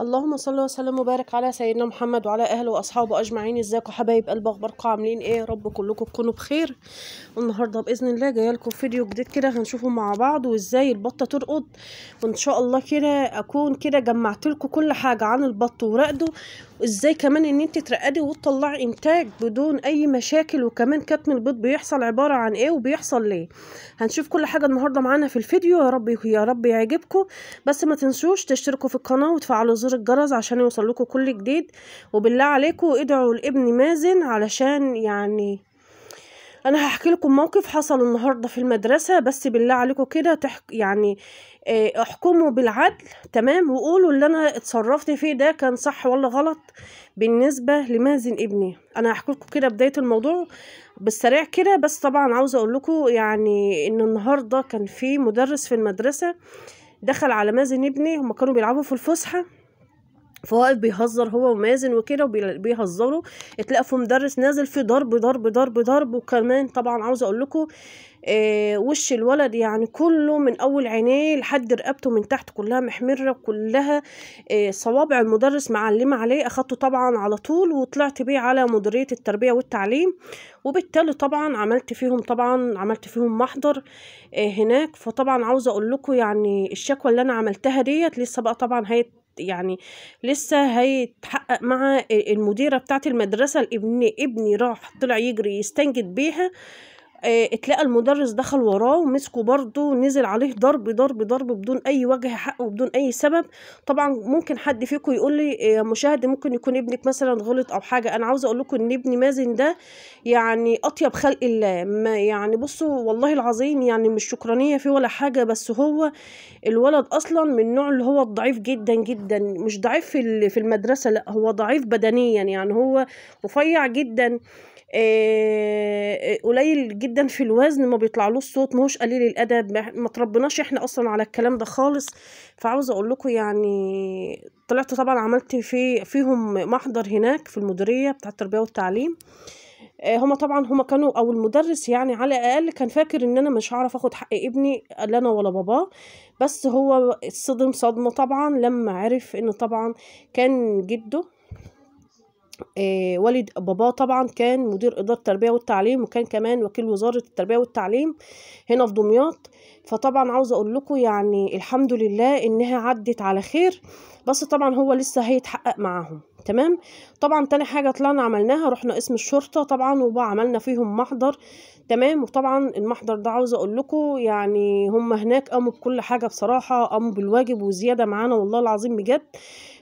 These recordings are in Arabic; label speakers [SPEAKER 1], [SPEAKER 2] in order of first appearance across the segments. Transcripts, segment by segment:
[SPEAKER 1] اللهم صل وسلم وبارك على سيدنا محمد وعلى اهله واصحابه اجمعين ازيكم حبايب قلب اخباركم عاملين ايه رب كلكم تكونوا بخير النهارده باذن الله جايه لكم فيديو جديد كده هنشوفه مع بعض وازاي البطه ترقد وان شاء الله كده اكون كده جمعت لكم كل حاجه عن البط ورقده وازاي كمان ان انت ترقدي وتطلعي انتاج بدون اي مشاكل وكمان كتم البيض بيحصل عباره عن ايه وبيحصل ليه هنشوف كل حاجه النهارده معانا في الفيديو يا رب يا رب يعجبكم بس ما تنسوش تشتركوا في القناه وتفعلوا زر الجرس عشان يوصل لكم كل جديد وبالله عليكم ادعوا لابن مازن علشان يعني انا هحكي لكم موقف حصل النهارده في المدرسه بس بالله عليكم كده تحك يعني آه، احكموا بالعدل تمام وقولوا اللي انا اتصرفت فيه ده كان صح ولا غلط بالنسبه لمازن ابني انا هحكي لكم كده بدايه الموضوع بالسريع كده بس طبعا عاوزه اقول لكم يعني ان النهارده كان في مدرس في المدرسه دخل على مازن ابني هما كانوا بيلعبوا في الفسحه فوائد بيهزر هو ومازن وكده وبيهزروا اتلاقى في مدرس نازل في ضرب ضرب ضرب ضرب وكمان طبعا عاوزه اقول لكم آه وش الولد يعني كله من اول عينيه لحد رقبته من تحت كلها محمره كلها آه صوابع المدرس معلمه عليه اخدته طبعا على طول وطلعت بيه على مديريه التربيه والتعليم وبالتالي طبعا عملت فيهم طبعا عملت فيهم محضر آه هناك فطبعا عاوزه اقول لكم يعني الشكوى اللي انا عملتها ديت لسه بقى طبعا هي يعني لسه هيتحقق مع المديرة بتاعت المدرسة الابن ابني راح طلع يجري يستنجد بيها آه، اتلقى المدرس دخل وراه ومسكه برضه نزل عليه ضرب ضرب ضرب بدون اي وجه حق وبدون اي سبب طبعا ممكن حد فيكم يقول لي آه، يا مشاهد ممكن يكون ابنك مثلا غلط او حاجه انا عاوزه اقول لكم ان ابني مازن ده يعني اطيب خلق الله ما يعني بصوا والله العظيم يعني مش شكرانيه فيه ولا حاجه بس هو الولد اصلا من النوع اللي هو الضعيف جدا جدا مش ضعيف في المدرسه لا هو ضعيف بدنيا يعني هو رفيع جدا آه، قليل جدا جدا في الوزن ما بيطلعلوش صوت ما هوش قليل الادب ما تربناش احنا اصلا على الكلام ده خالص فعاوزه اقول لكم يعني طلعت طبعا عملت في فيهم محضر هناك في المديريه بتاع التربيه والتعليم آه، هما طبعا هما كانوا او المدرس يعني على الاقل كان فاكر ان انا مش هعرف اخد حق ابني لا انا ولا باباه بس هو اتصدم صدمه طبعا لما عرف ان طبعا كان جده آه والد باباه طبعا كان مدير إدارة التربية والتعليم وكان كمان وكيل وزارة التربية والتعليم هنا في دمياط فطبعا عاوزة أقول لكم يعني الحمد لله إنها عدت على خير بس طبعا هو لسه هيتحقق معاهم تمام طبعا تاني حاجة طلعنا عملناها رحنا اسم الشرطة طبعا وعملنا فيهم محضر تمام وطبعا المحضر ده عاوزة أقول لكم يعني هم هناك قاموا بكل حاجة بصراحة قاموا بالواجب وزيادة معانا والله العظيم بجد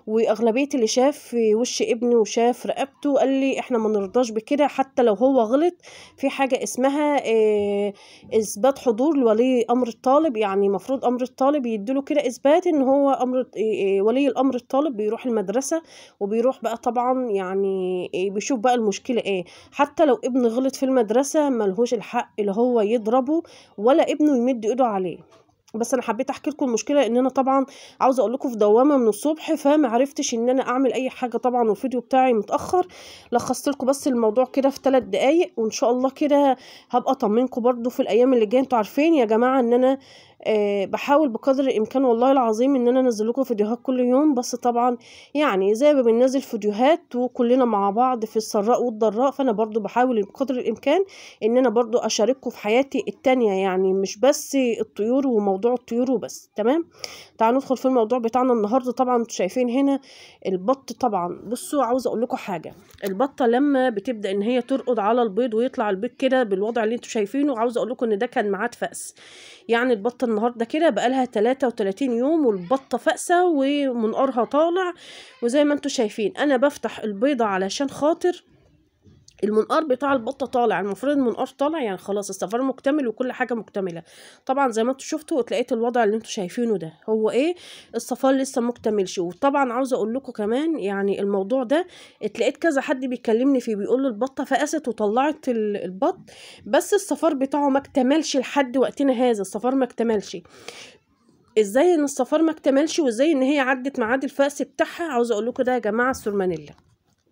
[SPEAKER 1] واغلبيه اللي شاف في وش ابنه وشاف رقبته قال لي احنا ما نرضاش بكده حتى لو هو غلط في حاجه اسمها آه، اثبات حضور لولي امر الطالب يعني المفروض امر الطالب يديله كده اثبات ان هو امر آه، آه، ولي الامر الطالب بيروح المدرسه وبيروح بقى طبعا يعني بيشوف بقى المشكله ايه حتى لو ابن غلط في المدرسه ملهوش الحق اللي هو يضربه ولا ابنه يمد ايده عليه بس انا حبيت احكي لكم المشكله ان انا طبعا عاوزه اقول لكم في دوامه من الصبح فما عرفتش ان انا اعمل اي حاجه طبعا والفيديو بتاعي متاخر لخصت لكم بس الموضوع كده في 3 دقائق وان شاء الله كده هبقى اطمنكم برده في الايام اللي جايه انتوا عارفين يا جماعه ان انا آه، بحاول بقدر الامكان والله العظيم ان انا انزل لكم فيديوهات كل يوم بس طبعا يعني زي ما بننزل فيديوهات وكلنا مع بعض في السراء والضراء فانا برضو بحاول بقدر الامكان ان انا برضو اشارككم في حياتي التانية يعني مش بس الطيور وموضوع الطيور وبس تمام تعالوا ندخل في الموضوع بتاعنا النهارده طبعا انتوا شايفين هنا البط طبعا بصوا عاوزه اقول لكم حاجه البطه لما بتبدا ان هي ترقد على البيض ويطلع البيض كده بالوضع اللي انتوا شايفينه عاوزه اقول لكم ان ده كان معاد فأس يعني البطه النهارده كده بقالها 33 يوم والبطه فأسة ومنقارها طالع وزي ما انتم شايفين انا بفتح البيضه علشان خاطر المنقار بتاع البطه طالع المفروض المنقار طالع يعني خلاص السفر مكتمل وكل حاجه مكتمله طبعا زي ما انتوا شفتوا اتلاقيت الوضع اللي انتوا شايفينه ده هو ايه السفر لسه مكتملش وطبعا عاوزه اقول لكم كمان يعني الموضوع ده اتلاقيت كذا حد بيكلمني فيه بيقول البطه فقست وطلعت البط بس السفر بتاعه ما اكتملش لحد وقتنا هذا السفر ما اكتملش ازاي ان السفر ما اكتملش وازاي ان هي عدت معاد الفأس بتاعها عاوزه اقول لكم ده يا جماعه السورمانيلا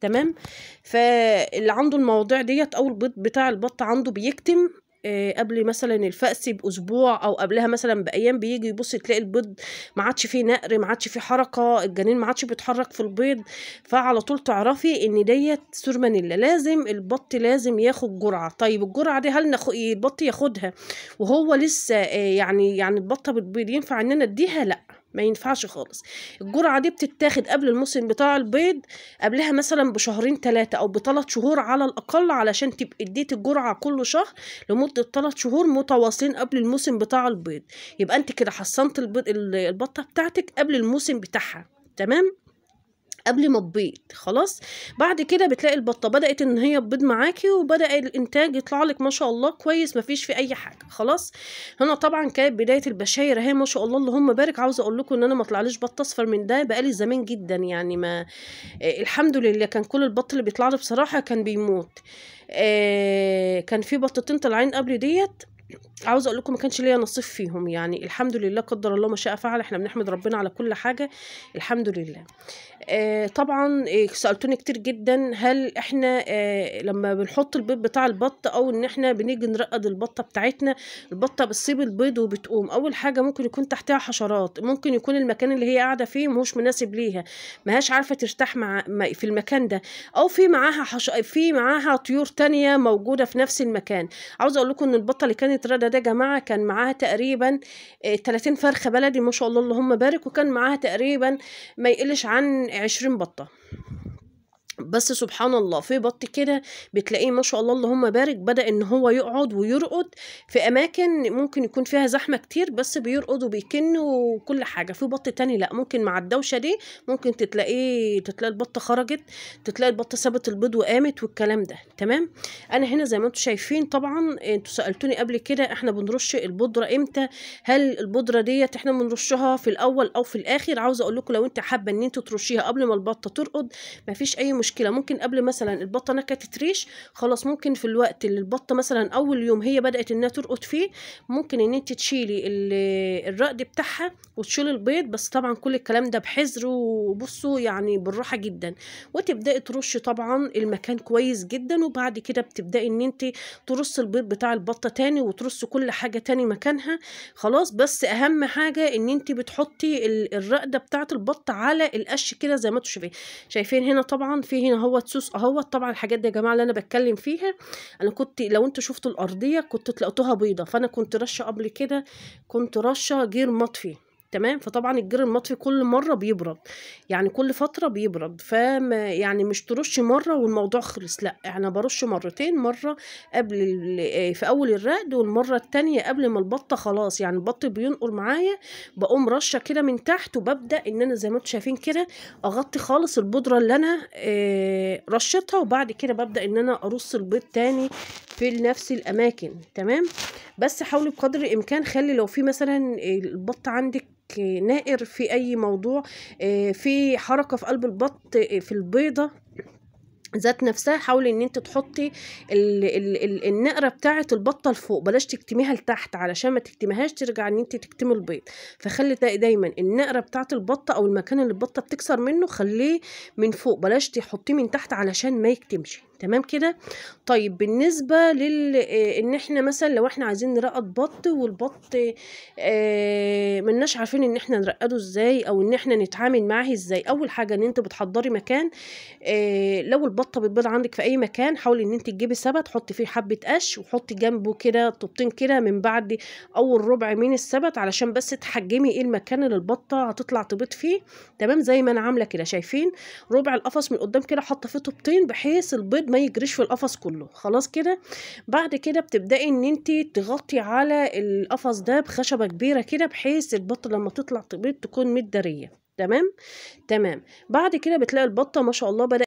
[SPEAKER 1] تمام فاللي عنده المواضيع ديت او البيض بتاع البط عنده بيكتم آه، قبل مثلا الفأس باسبوع او قبلها مثلا بايام بيجي يبص تلاقي البيض ما عادش فيه نقر ما عادش فيه حركه الجنين ما عادش بيتحرك في البيض فعلى طول تعرفي ان ديت سورمانيلا لازم البط لازم ياخد جرعه طيب الجرعه دي هل نخ... البط ياخدها وهو لسه آه، يعني يعني البطه بتبيض ينفع ان انا اديها لا ما ينفعش خالص الجرعه دي بتتاخد قبل الموسم بتاع البيض قبلها مثلا بشهرين ثلاثه او بثلاث شهور على الاقل علشان تبقى اديت الجرعه كل شهر لمده ثلاث شهور متواصلين قبل الموسم بتاع البيض يبقى انت كده حصنت البطه بتاعتك قبل الموسم بتاعها تمام قبل ما تبيض خلاص بعد كده بتلاقي البطه بدات ان هي تبيض معاكي وبدا الانتاج يطلع لك ما شاء الله كويس مفيش في اي حاجه خلاص هنا طبعا كانت بدايه البشاير اهي ما شاء الله اللهم بارك عاوزه اقول لكم ان انا ما طلعليش بط اصفر من ده بقالي زمان جدا يعني ما آه، الحمد لله كان كل البط اللي بيطلع لي بصراحه كان بيموت آه كان في بطتين طالعين قبل ديت عاوزه اقول لكم ما كانش ليا نصيب فيهم يعني الحمد لله قدر الله ما شاء فعل احنا بنحمد ربنا على كل حاجه الحمد لله آه طبعا آه سالتوني كتير جدا هل احنا آه لما بنحط البيض بتاع البط او ان احنا بنيجي نرقد البطه بتاعتنا البطه بتسيب البيض وبتقوم اول حاجه ممكن يكون تحتها حشرات ممكن يكون المكان اللي هي قاعده فيه مهوش مناسب ليها ماهاش عارفه ترتاح مع في المكان ده او في معاها حش... في معاها طيور تانية موجوده في نفس المكان عاوزه اقول لكم ان البطه اللي كانت كانت رضا ده جماعه كان معاها تقريبا 30 آه، فرخه بلدي ما شاء الله اللهم بارك وكان معاها تقريبا ما يقلش عن 20 بطه بس سبحان الله في بط كده بتلاقيه ما شاء الله اللهم بارك بدا ان هو يقعد ويرقد في اماكن ممكن يكون فيها زحمه كتير بس بيرقد وبيكن وكل حاجه في بط تاني لا ممكن مع الدوشه دي ممكن تتلاقيه تتلاقي البطه خرجت تتلاقي البطه سابت البيض وقامت والكلام ده تمام انا هنا زي ما انتم شايفين طبعا انتوا سالتوني قبل كده احنا بنرش البودره امتى هل البودره ديت احنا بنرشها في الاول او في الاخر عاوزه اقول لكم لو انت حابه ان انت ترشيها قبل ما البطه ترقد مفيش اي مشكله ممكن قبل مثلا البطه نكتت ريش خلاص ممكن في الوقت اللي البطه مثلا اول يوم هي بدات انها ترقد فيه ممكن ان انت تشيلي الرقد بتاعها وتشيلي البيض بس طبعا كل الكلام ده بحذر وبصوا يعني بالراحه جدا وتبداي ترشي طبعا المكان كويس جدا وبعد كده بتبداي ان انت ترص البيض بتاع البطه تاني وترص كل حاجه تاني مكانها خلاص بس اهم حاجه ان انت بتحطي الرقده بتاعه البطه على القش كده زي ما انتوا شايفين شايفين هنا طبعا فيه هنا اهوت سوس اهوت طبعا الحاجات دي يا جماعه اللي انا بتكلم فيها انا كنت لو انتوا شفتوا الارضيه كنت تلاقوها بيضه فانا كنت رشه قبل كده كنت رشه غير مطفي تمام فطبعا الجير المطفي كل مره بيبرد يعني كل فتره بيبرد فما يعني مش ترش مره والموضوع خلص لا انا برش مرتين مره قبل آه، في اول الرقد والمره الثانيه قبل ما البطه خلاص يعني البط بينقر معايا بقوم رشه كده من تحت وببدا ان انا زي ما انتم شايفين كده اغطي خالص البودره اللي انا آه، رشتها وبعد كده ببدا ان انا ارص البيض تاني في نفس الاماكن تمام بس حاولي بقدر الامكان خلي لو في مثلا البط عندك نائر في اي موضوع آه، في حركه في قلب البط آه، في البيضه ذات نفسها حاولي ان انت تحطي الـ الـ الـ النقره بتاعه البطه لفوق بلاش تكتميها لتحت علشان ما تكتميهاش ترجع ان انت تكتمي البيض فخلي دا دايما النقره بتاعه البطه او المكان اللي البطه بتكسر منه خليه من فوق بلاش تحطيه من تحت علشان ما يكتمش تمام كده طيب بالنسبه لل آه، ان احنا مثلا لو احنا عايزين نرقد بط والبط ما آه، مناش عارفين ان احنا نرقده ازاي او ان احنا نتعامل معاه ازاي اول حاجه ان انت بتحضري مكان آه، لو البط البطه بتبيض عندك في اي مكان حاولي ان انت تجيبي سبت حطي فيه حبه قش وحطي جنبه كده طوبتين كده من بعد اول ربع من السبت علشان بس تحجمي ايه المكان اللي البطه هتطلع تبيض فيه تمام زي ما انا عامله كده شايفين ربع القفص من قدام كده حاطه فيه طوبتين بحيث البيض ما يجريش في القفص كله خلاص كده بعد كده بتبداي ان انت تغطي على القفص ده بخشبه كبيره كده بحيث البطه لما تطلع تبيض تكون متداريه تمام تمام بعد كده بتلاقي البطه ما شاء الله بدأ